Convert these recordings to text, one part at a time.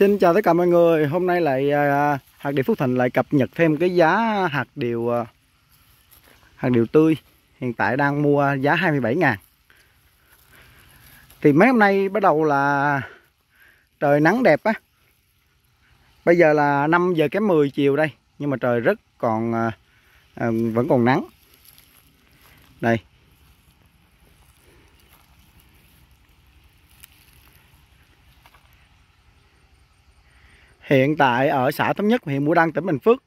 Xin chào tất cả mọi người, hôm nay lại à, hạt điều Phúc Thành lại cập nhật thêm cái giá hạt điều à, hạt điều tươi hiện tại đang mua giá 27 ngàn thì mấy hôm nay bắt đầu là trời nắng đẹp á bây giờ là 5 giờ kém 10 chiều đây nhưng mà trời rất còn à, vẫn còn nắng đây Hiện tại ở xã Thống Nhất, huyện Mũi Đăng, tỉnh Bình Phước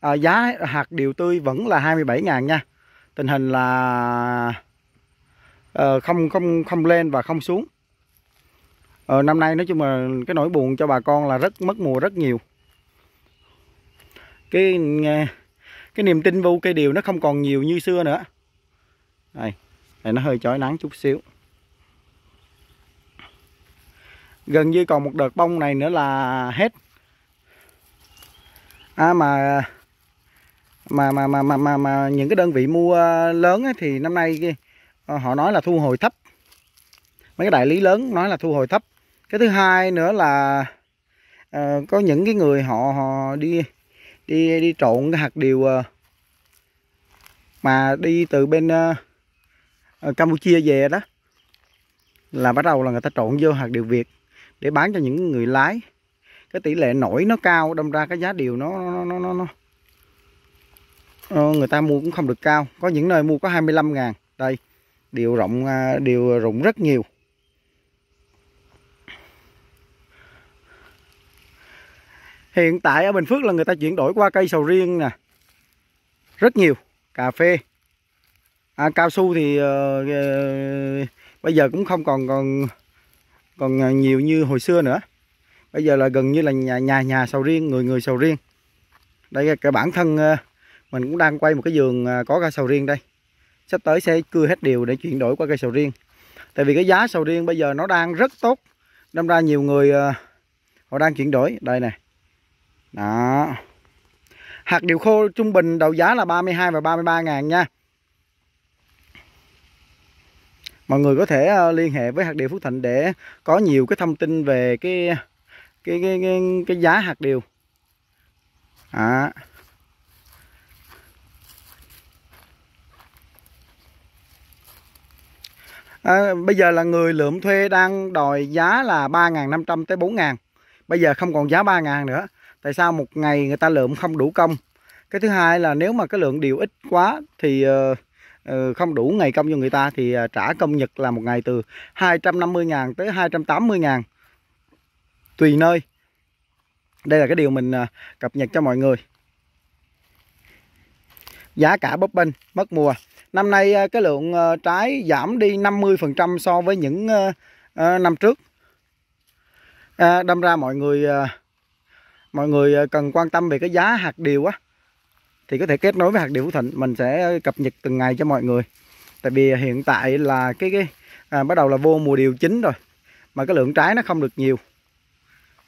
à, giá hạt điều tươi vẫn là 27 ngàn nha. Tình hình là à, không không không lên và không xuống. À, năm nay nói chung là cái nỗi buồn cho bà con là rất mất mùa rất nhiều. Cái cái niềm tin vô cây điều nó không còn nhiều như xưa nữa. Đây, đây nó hơi chói nắng chút xíu. Gần như còn một đợt bông này nữa là hết à, mà mà mà mà mà mà, mà những cái đơn vị mua lớn ấy, thì năm nay ờ, họ nói là thu hồi thấp mấy cái đại lý lớn nói là thu hồi thấp cái thứ hai nữa là uh, có những cái người họ họ đi đi đi trộn cái hạt điều uh, mà đi từ bên uh, Campuchia về đó là bắt đầu là người ta trộn vô hạt điều Việt để bán cho những người lái cái tỷ lệ nổi nó cao đâm ra cái giá điều nó nó nó nó, nó. Ờ, người ta mua cũng không được cao có những nơi mua có 25 ngàn đây điều rộng à, điều rụng rất nhiều hiện tại ở Bình Phước là người ta chuyển đổi qua cây sầu riêng nè rất nhiều cà phê à, cao su thì uh, bây giờ cũng không còn còn còn nhiều như hồi xưa nữa bây giờ là gần như là nhà nhà nhà sầu riêng người người sầu riêng đây cái bản thân ờ, mình cũng đang quay một cái giường ờ, có cây sầu riêng đây sắp tới sẽ cưa hết điều để chuyển đổi qua cây sầu riêng tại vì cái giá sầu riêng bây giờ nó đang rất tốt đâm ra nhiều người ờ, họ đang chuyển đổi đây này đó hạt điều khô trung bình đầu giá là 32 và 33 ngàn nha mọi người có thể liên hệ với hạt điều Phú Thịnh để có nhiều cái thông tin về cái cái cái cái, cái giá hạt điều à. À, bây giờ là người lượm thuê đang đòi giá là 3.500 tới 4.000 Bây giờ không còn giá 3.000 nữa Tại sao một ngày người ta lượm không đủ công Cái thứ hai là nếu mà cái lượng điều ít quá Thì uh, uh, không đủ ngày công cho người ta Thì uh, trả công nhật là một ngày từ 250.000 tới 280.000 tùy nơi đây là cái điều mình à, cập nhật cho mọi người giá cả bấp bênh mất mùa năm nay à, cái lượng à, trái giảm đi 50% so với những năm trước đâm ra mọi người mọi người cần quan tâm về cái giá hạt điều á thì có thể kết nối với hạt điều Phú Thịnh mình sẽ cập nhật từng ngày cho mọi người tại vì hiện tại là cái cái à, bắt đầu là vô mùa điều chính rồi mà cái lượng trái nó không được nhiều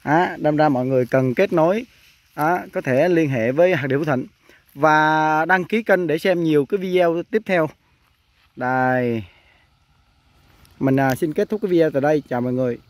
à, đâm ra mọi người cần kết nối à, có thể liên hệ với hạt điều Thịnh và đăng ký kênh để xem nhiều cái video tiếp theo đây mình à, xin kết thúc cái video tại đây chào mọi người